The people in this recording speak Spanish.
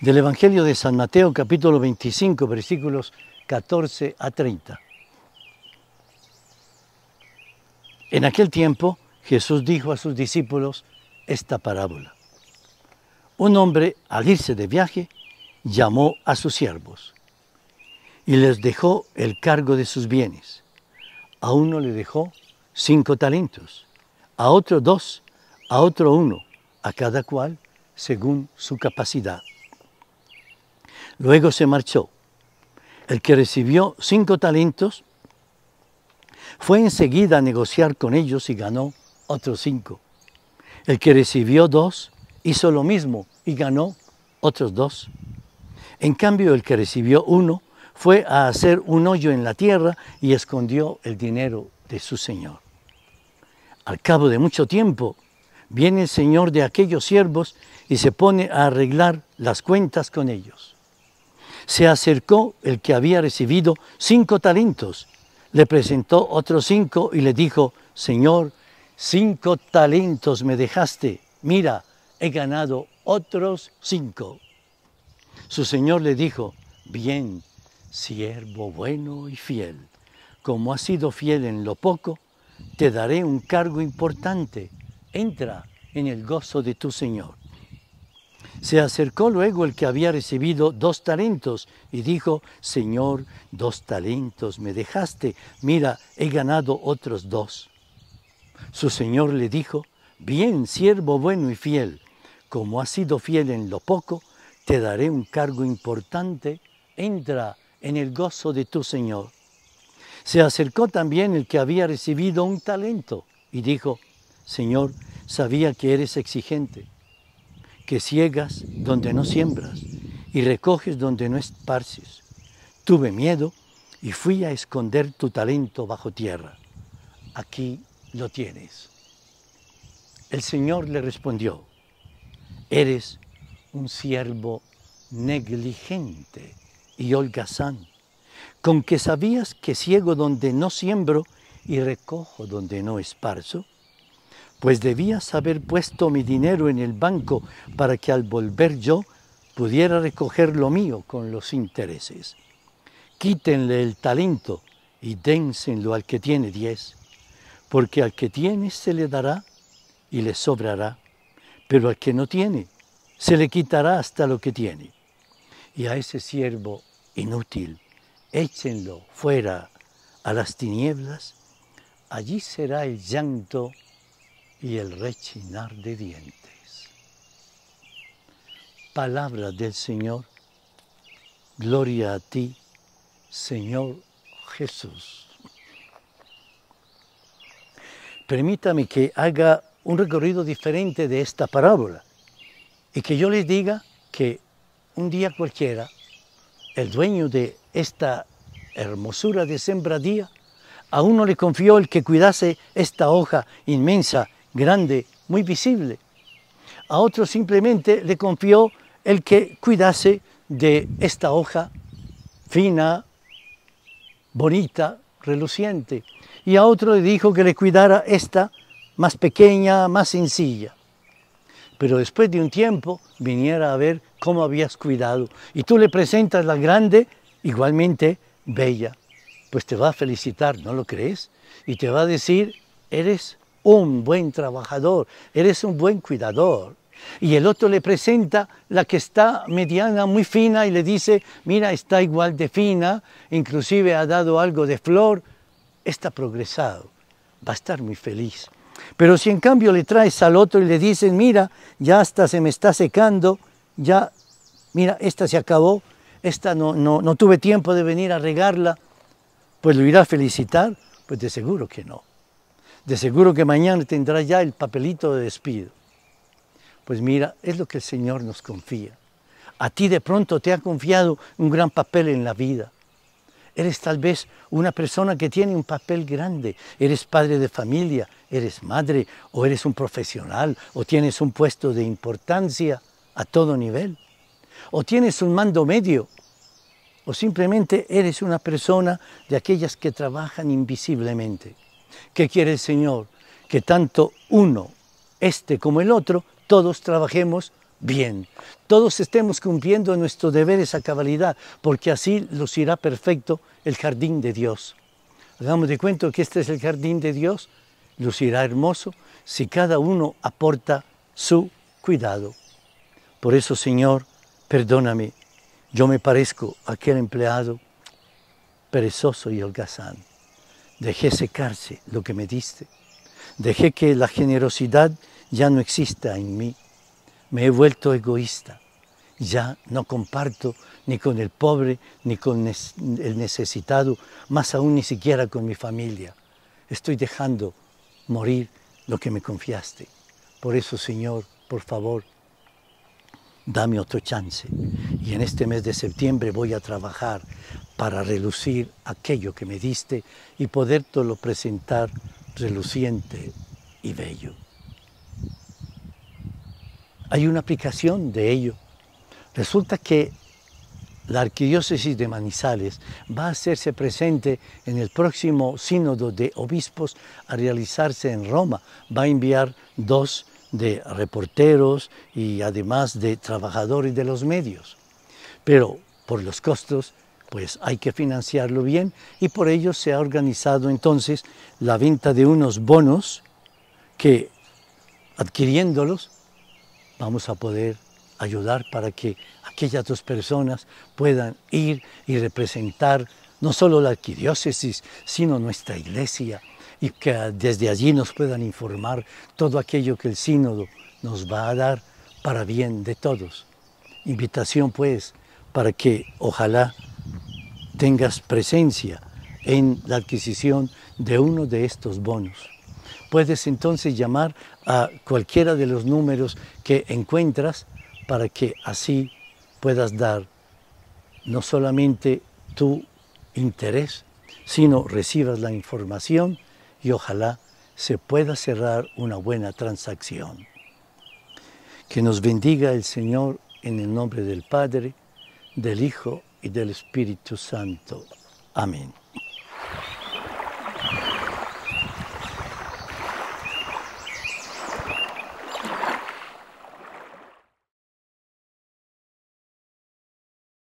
del Evangelio de San Mateo capítulo 25 versículos 14 a 30. En aquel tiempo Jesús dijo a sus discípulos esta parábola. Un hombre al irse de viaje llamó a sus siervos y les dejó el cargo de sus bienes. A uno le dejó cinco talentos, a otro dos, a otro uno, a cada cual según su capacidad. Luego se marchó. El que recibió cinco talentos fue enseguida a negociar con ellos y ganó otros cinco. El que recibió dos hizo lo mismo y ganó otros dos. En cambio, el que recibió uno fue a hacer un hoyo en la tierra y escondió el dinero de su señor. Al cabo de mucho tiempo, viene el señor de aquellos siervos y se pone a arreglar las cuentas con ellos se acercó el que había recibido cinco talentos. Le presentó otros cinco y le dijo, Señor, cinco talentos me dejaste. Mira, he ganado otros cinco. Su Señor le dijo, bien, siervo bueno y fiel, como has sido fiel en lo poco, te daré un cargo importante. Entra en el gozo de tu Señor. Se acercó luego el que había recibido dos talentos y dijo, Señor, dos talentos me dejaste, mira, he ganado otros dos. Su Señor le dijo, bien, siervo bueno y fiel, como has sido fiel en lo poco, te daré un cargo importante, entra en el gozo de tu Señor. Se acercó también el que había recibido un talento y dijo, Señor, sabía que eres exigente que ciegas donde no siembras y recoges donde no esparces. Tuve miedo y fui a esconder tu talento bajo tierra. Aquí lo tienes. El Señor le respondió, eres un siervo negligente y holgazán, con que sabías que ciego donde no siembro y recojo donde no esparzo pues debías haber puesto mi dinero en el banco para que al volver yo pudiera recoger lo mío con los intereses. Quítenle el talento y dénsenlo al que tiene diez, porque al que tiene se le dará y le sobrará, pero al que no tiene se le quitará hasta lo que tiene. Y a ese siervo inútil, échenlo fuera a las tinieblas, allí será el llanto y el rechinar de dientes. Palabra del Señor, gloria a ti, Señor Jesús. Permítame que haga un recorrido diferente de esta parábola y que yo les diga que un día cualquiera, el dueño de esta hermosura de sembradía, aún no le confió el que cuidase esta hoja inmensa grande, muy visible. A otro simplemente le confió el que cuidase de esta hoja fina, bonita, reluciente. Y a otro le dijo que le cuidara esta más pequeña, más sencilla. Pero después de un tiempo viniera a ver cómo habías cuidado. Y tú le presentas la grande, igualmente bella. Pues te va a felicitar, ¿no lo crees? Y te va a decir, eres un buen trabajador, eres un buen cuidador. Y el otro le presenta la que está mediana, muy fina, y le dice, mira, está igual de fina, inclusive ha dado algo de flor, está progresado, va a estar muy feliz. Pero si en cambio le traes al otro y le dicen, mira, ya hasta se me está secando, ya, mira, esta se acabó, esta no, no, no tuve tiempo de venir a regarla, pues lo irá a felicitar, pues de seguro que no. De seguro que mañana tendrá ya el papelito de despido. Pues mira, es lo que el Señor nos confía. A ti de pronto te ha confiado un gran papel en la vida. Eres tal vez una persona que tiene un papel grande. Eres padre de familia, eres madre, o eres un profesional, o tienes un puesto de importancia a todo nivel, o tienes un mando medio, o simplemente eres una persona de aquellas que trabajan invisiblemente. ¿Qué quiere el Señor? Que tanto uno, este como el otro, todos trabajemos bien. Todos estemos cumpliendo nuestros deberes a cabalidad, porque así lucirá perfecto el jardín de Dios. Hagamos de cuenta que este es el jardín de Dios, lucirá hermoso si cada uno aporta su cuidado. Por eso, Señor, perdóname, yo me parezco a aquel empleado perezoso y holgazán. Dejé secarse lo que me diste. Dejé que la generosidad ya no exista en mí. Me he vuelto egoísta. Ya no comparto ni con el pobre, ni con el necesitado, más aún ni siquiera con mi familia. Estoy dejando morir lo que me confiaste. Por eso, Señor, por favor, dame otro chance. Y en este mes de septiembre voy a trabajar para relucir aquello que me diste y lo presentar reluciente y bello. Hay una aplicación de ello. Resulta que la Arquidiócesis de Manizales va a hacerse presente en el próximo sínodo de obispos a realizarse en Roma. Va a enviar dos de reporteros y además de trabajadores de los medios. Pero por los costos pues hay que financiarlo bien y por ello se ha organizado entonces la venta de unos bonos que adquiriéndolos vamos a poder ayudar para que aquellas dos personas puedan ir y representar no solo la arquidiócesis, sino nuestra iglesia y que desde allí nos puedan informar todo aquello que el sínodo nos va a dar para bien de todos. Invitación pues para que ojalá tengas presencia en la adquisición de uno de estos bonos. Puedes entonces llamar a cualquiera de los números que encuentras para que así puedas dar no solamente tu interés, sino recibas la información y ojalá se pueda cerrar una buena transacción. Que nos bendiga el Señor en el nombre del Padre, del Hijo y del Espíritu Santo. Amén.